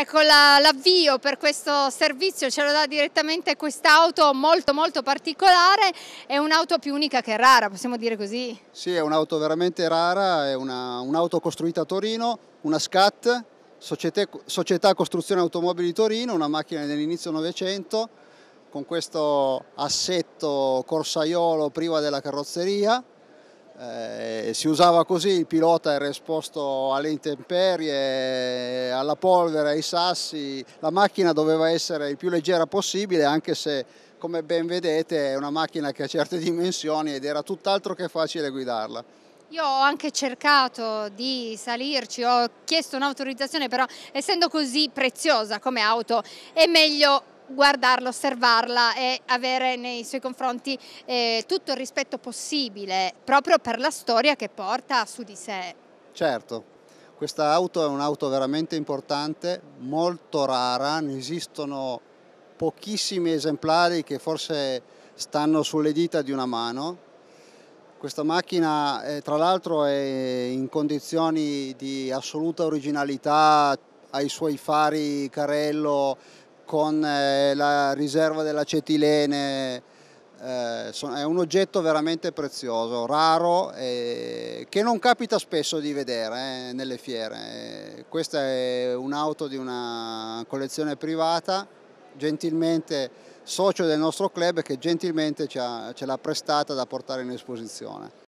Ecco l'avvio la, per questo servizio ce lo dà direttamente quest'auto molto molto particolare, è un'auto più unica che rara, possiamo dire così? Sì, è un'auto veramente rara, è un'auto un costruita a Torino, una SCAT, società, società Costruzione Automobili Torino, una macchina dell'inizio Novecento, con questo assetto corsaiolo priva della carrozzeria, eh, si usava così, il pilota era esposto alle intemperie, alla polvere, ai sassi, la macchina doveva essere il più leggera possibile anche se come ben vedete è una macchina che ha certe dimensioni ed era tutt'altro che facile guidarla. Io ho anche cercato di salirci, ho chiesto un'autorizzazione, però essendo così preziosa come auto è meglio guardarla, osservarla e avere nei suoi confronti eh, tutto il rispetto possibile proprio per la storia che porta su di sé. Certo. Questa auto è un'auto veramente importante, molto rara, ne esistono pochissimi esemplari che forse stanno sulle dita di una mano. Questa macchina eh, tra l'altro è in condizioni di assoluta originalità, ha i suoi fari carello, con eh, la riserva dell'acetilene, eh, è un oggetto veramente prezioso, raro, eh, che non capita spesso di vedere eh, nelle fiere. Questa è un'auto di una collezione privata, gentilmente socio del nostro club che gentilmente ce l'ha prestata da portare in esposizione.